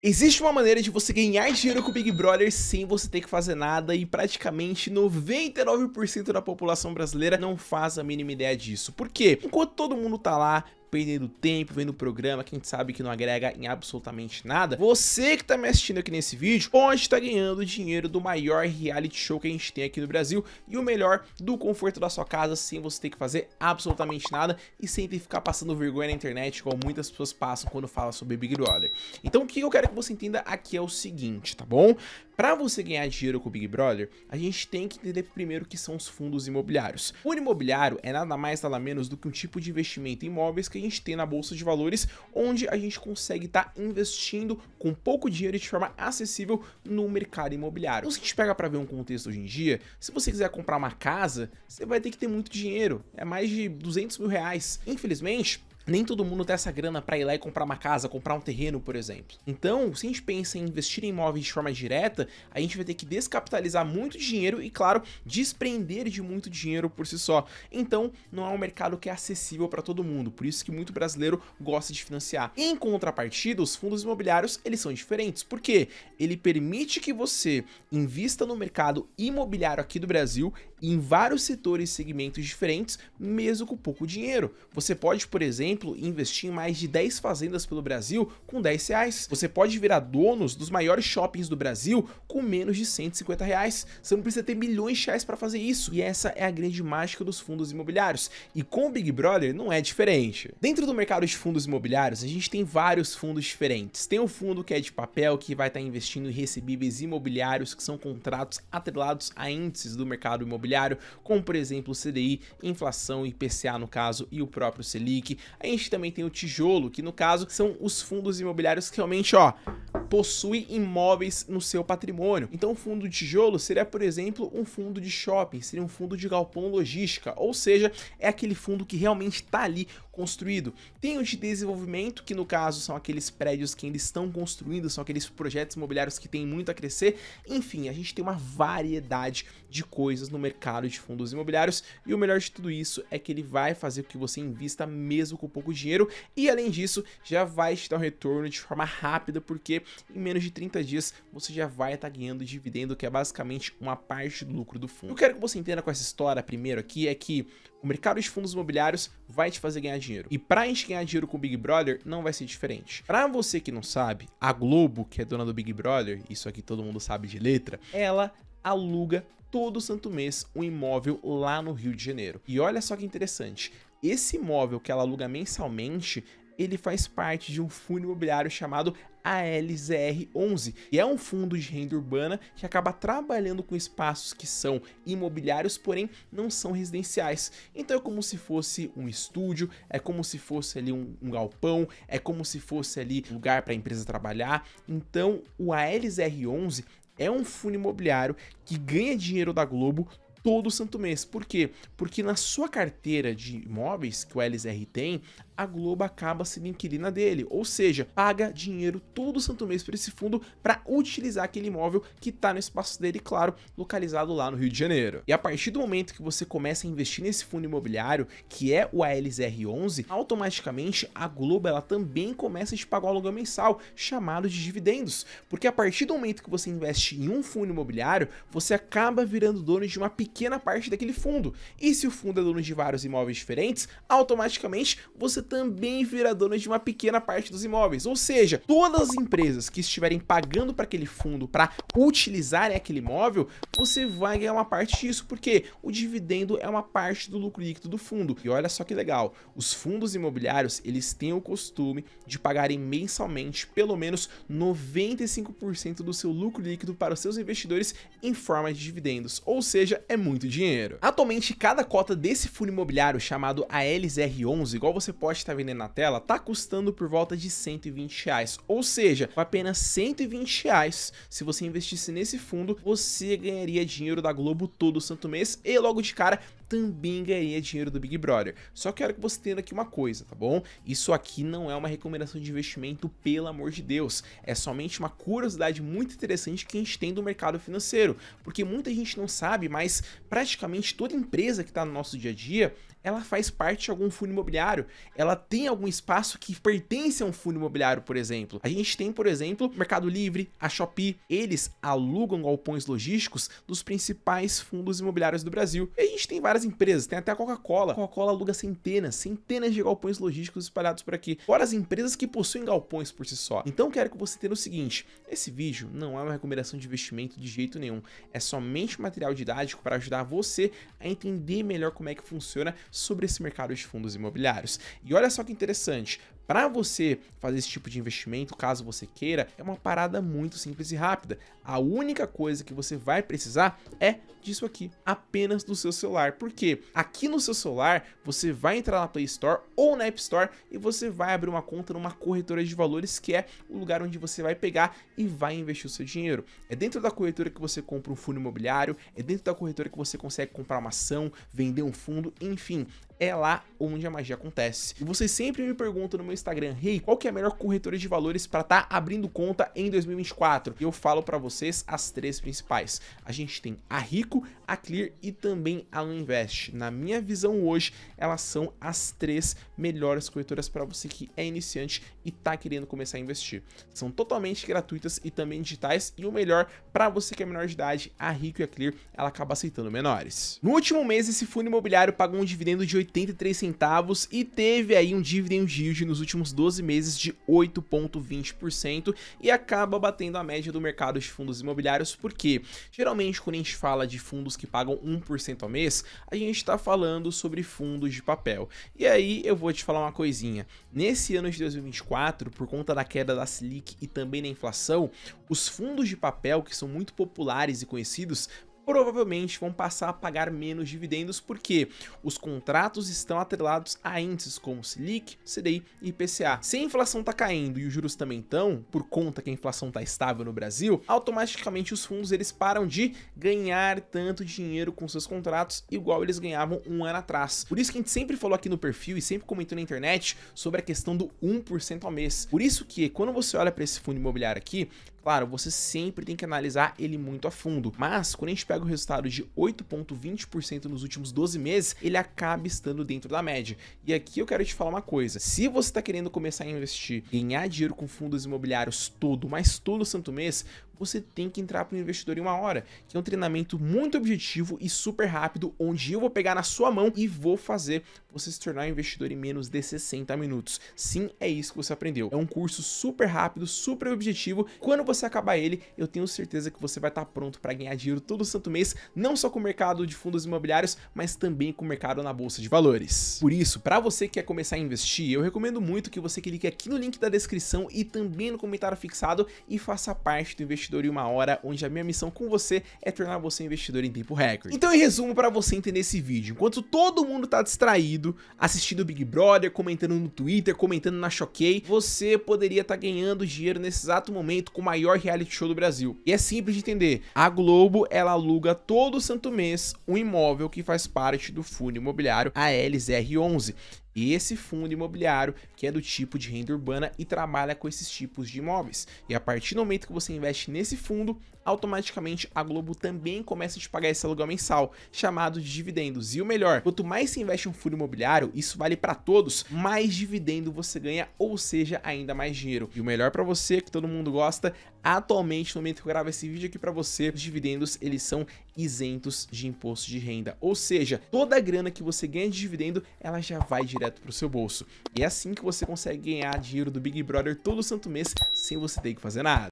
Existe uma maneira de você ganhar dinheiro com o Big Brother sem você ter que fazer nada e praticamente 99% da população brasileira não faz a mínima ideia disso. Por quê? Enquanto todo mundo tá lá perdendo tempo vendo o programa, quem sabe que não agrega em absolutamente nada, você que tá me assistindo aqui nesse vídeo, pode tá ganhando dinheiro do maior reality show que a gente tem aqui no Brasil e o melhor do conforto da sua casa, sem você ter que fazer absolutamente nada e sem ter que ficar passando vergonha na internet, como muitas pessoas passam quando falam sobre Big Brother. Então o que eu quero que você entenda aqui é o seguinte, tá bom? Para você ganhar dinheiro com o Big Brother, a gente tem que entender primeiro o que são os fundos imobiliários. O imobiliário é nada mais nada menos do que um tipo de investimento em imóveis que a gente tem na bolsa de valores, onde a gente consegue estar tá investindo com pouco dinheiro e de forma acessível no mercado imobiliário. Então, se a gente pega para ver um contexto hoje em dia, se você quiser comprar uma casa, você vai ter que ter muito dinheiro, é mais de 200 mil reais. Infelizmente, nem todo mundo tem essa grana para ir lá e comprar uma casa, comprar um terreno, por exemplo. Então, se a gente pensa em investir em imóveis de forma direta, a gente vai ter que descapitalizar muito dinheiro e, claro, desprender de muito dinheiro por si só. Então, não é um mercado que é acessível para todo mundo, por isso que muito brasileiro gosta de financiar. Em contrapartida, os fundos imobiliários, eles são diferentes, porque ele permite que você invista no mercado imobiliário aqui do Brasil em vários setores e segmentos diferentes, mesmo com pouco dinheiro. Você pode, por exemplo, exemplo, investir em mais de 10 fazendas pelo Brasil com 10 reais. Você pode virar donos dos maiores shoppings do Brasil com menos de 150 reais. Você não precisa ter milhões de reais para fazer isso. E essa é a grande mágica dos fundos imobiliários. E com o Big Brother não é diferente. Dentro do mercado de fundos imobiliários, a gente tem vários fundos diferentes. Tem o fundo que é de papel, que vai estar tá investindo em recebíveis imobiliários, que são contratos atrelados a índices do mercado imobiliário, como por exemplo CDI, inflação, IPCA no caso, e o próprio Selic. A gente também tem o tijolo, que no caso são os fundos imobiliários que realmente, ó, possui imóveis no seu patrimônio. Então, o fundo de tijolo seria, por exemplo, um fundo de shopping, seria um fundo de galpão logística, ou seja, é aquele fundo que realmente está ali construído. Tem os de desenvolvimento, que no caso são aqueles prédios que ainda estão construindo, são aqueles projetos imobiliários que têm muito a crescer. Enfim, a gente tem uma variedade de coisas no mercado de fundos imobiliários e o melhor de tudo isso é que ele vai fazer com que você invista mesmo com pouco dinheiro e além disso já vai te dar um retorno de forma rápida porque em menos de 30 dias você já vai estar tá ganhando dividendo que é basicamente uma parte do lucro do fundo. Eu quero que você entenda com essa história primeiro aqui é que o mercado de fundos imobiliários vai te fazer ganhar dinheiro dinheiro. E pra gente ganhar dinheiro com o Big Brother, não vai ser diferente. Pra você que não sabe, a Globo, que é dona do Big Brother, isso aqui todo mundo sabe de letra, ela aluga todo santo mês um imóvel lá no Rio de Janeiro. E olha só que interessante, esse imóvel que ela aluga mensalmente, ele faz parte de um fundo imobiliário chamado ALZR11, e é um fundo de renda urbana que acaba trabalhando com espaços que são imobiliários, porém não são residenciais. Então é como se fosse um estúdio, é como se fosse ali um, um galpão, é como se fosse ali lugar para a empresa trabalhar. Então o ALZR11 é um fundo imobiliário que ganha dinheiro da Globo todo santo mês. Por quê? Porque na sua carteira de imóveis que o LSR tem, a Globo acaba sendo inquilina dele, ou seja, paga dinheiro todo santo mês para esse fundo para utilizar aquele imóvel que está no espaço dele, claro, localizado lá no Rio de Janeiro. E a partir do momento que você começa a investir nesse fundo imobiliário, que é o ALZR11, automaticamente a Globo ela também começa a te pagar o aluguel mensal, chamado de dividendos, porque a partir do momento que você investe em um fundo imobiliário, você acaba virando dono de uma pequena pequena parte daquele fundo. E se o fundo é dono de vários imóveis diferentes, automaticamente você também virá dono de uma pequena parte dos imóveis. Ou seja, todas as empresas que estiverem pagando para aquele fundo para utilizarem aquele imóvel, você vai ganhar uma parte disso, porque o dividendo é uma parte do lucro líquido do fundo. E olha só que legal, os fundos imobiliários, eles têm o costume de pagarem mensalmente pelo menos 95% do seu lucro líquido para os seus investidores em forma de dividendos. Ou seja, é muito dinheiro. Atualmente, cada cota desse fundo imobiliário chamado ALSR11, igual você pode estar vendo na tela, tá custando por volta de 120 reais. Ou seja, com apenas 120 reais, se você investisse nesse fundo, você ganharia dinheiro da Globo todo santo mês e logo de cara também ganharia dinheiro do Big Brother. Só quero que você tenha aqui uma coisa, tá bom? Isso aqui não é uma recomendação de investimento, pelo amor de Deus. É somente uma curiosidade muito interessante que a gente tem do mercado financeiro, porque muita gente não sabe, mas praticamente toda empresa que está no nosso dia a dia ela faz parte de algum fundo imobiliário, ela tem algum espaço que pertence a um fundo imobiliário, por exemplo. A gente tem, por exemplo, Mercado Livre, a Shopee, eles alugam galpões logísticos dos principais fundos imobiliários do Brasil. E a gente tem várias empresas, tem até a Coca-Cola. Coca-Cola aluga centenas, centenas de galpões logísticos espalhados por aqui, fora as empresas que possuem galpões por si só. Então quero que você tenha o seguinte, esse vídeo não é uma recomendação de investimento de jeito nenhum, é somente material didático para ajudar você a entender melhor como é que funciona sobre esse mercado de fundos imobiliários. E olha só que interessante, para você fazer esse tipo de investimento, caso você queira, é uma parada muito simples e rápida. A única coisa que você vai precisar é disso aqui, apenas do seu celular. Porque aqui no seu celular, você vai entrar na Play Store ou na App Store e você vai abrir uma conta numa corretora de valores, que é o lugar onde você vai pegar e vai investir o seu dinheiro. É dentro da corretora que você compra um fundo imobiliário, é dentro da corretora que você consegue comprar uma ação, vender um fundo, enfim, é lá onde a magia acontece. E você sempre me pergunta no meu Instagram, hey, qual que é a melhor corretora de valores para estar tá abrindo conta em 2024? E eu falo para vocês as três principais. A gente tem a Rico, a Clear e também a Invest. Na minha visão hoje, elas são as três melhores corretoras para você que é iniciante e está querendo começar a investir. São totalmente gratuitas e também digitais e o melhor para você que é menor de idade, a Rico e a Clear, ela acaba aceitando menores. No último mês, esse fundo imobiliário pagou um dividendo de 83 centavos e teve aí um dividend yield nos últimos últimos 12 meses de 8,20% e acaba batendo a média do mercado de fundos imobiliários, porque geralmente quando a gente fala de fundos que pagam 1% ao mês, a gente está falando sobre fundos de papel. E aí eu vou te falar uma coisinha. Nesse ano de 2024, por conta da queda da Selic e também da inflação, os fundos de papel, que são muito populares e conhecidos, provavelmente vão passar a pagar menos dividendos porque os contratos estão atrelados a índices como Selic, CDI e IPCA. Se a inflação está caindo e os juros também estão, por conta que a inflação está estável no Brasil, automaticamente os fundos eles param de ganhar tanto dinheiro com seus contratos igual eles ganhavam um ano atrás. Por isso que a gente sempre falou aqui no perfil e sempre comentou na internet sobre a questão do 1% ao mês. Por isso que quando você olha para esse fundo imobiliário aqui, Claro, você sempre tem que analisar ele muito a fundo, mas quando a gente pega o resultado de 8,20% nos últimos 12 meses, ele acaba estando dentro da média. E aqui eu quero te falar uma coisa: se você está querendo começar a investir, ganhar dinheiro com fundos imobiliários todo, mas todo santo mês, você tem que entrar para o investidor em uma hora, que é um treinamento muito objetivo e super rápido, onde eu vou pegar na sua mão e vou fazer você se tornar um investidor em menos de 60 minutos. Sim, é isso que você aprendeu. É um curso super rápido, super objetivo. Quando você acabar ele, eu tenho certeza que você vai estar pronto para ganhar dinheiro todo santo mês, não só com o mercado de fundos imobiliários, mas também com o mercado na bolsa de valores. Por isso, para você que quer começar a investir, eu recomendo muito que você clique aqui no link da descrição e também no comentário fixado e faça parte do investidor Investidor em uma hora, onde a minha missão com você é tornar você investidor em tempo recorde. Então, em resumo, para você entender esse vídeo, enquanto todo mundo tá distraído, assistindo Big Brother, comentando no Twitter, comentando na Choquei, você poderia estar tá ganhando dinheiro nesse exato momento com o maior reality show do Brasil. E é simples de entender. A Globo, ela aluga todo santo mês um imóvel que faz parte do fundo imobiliário lzr 11 E esse fundo imobiliário que é do tipo de renda urbana e trabalha com esses tipos de imóveis. E a partir do momento que você investe nesse fundo, automaticamente a Globo também começa a te pagar esse aluguel mensal, chamado de dividendos. E o melhor, quanto mais você investe em um fundo imobiliário, isso vale para todos, mais dividendo você ganha, ou seja, ainda mais dinheiro. E o melhor para você, que todo mundo gosta, atualmente no momento que eu gravo esse vídeo aqui para você, os dividendos eles são isentos de imposto de renda. Ou seja, toda a grana que você ganha de dividendo, ela já vai direto para o seu bolso. E é assim que você consegue ganhar dinheiro do Big Brother todo santo mês sem você ter que fazer nada.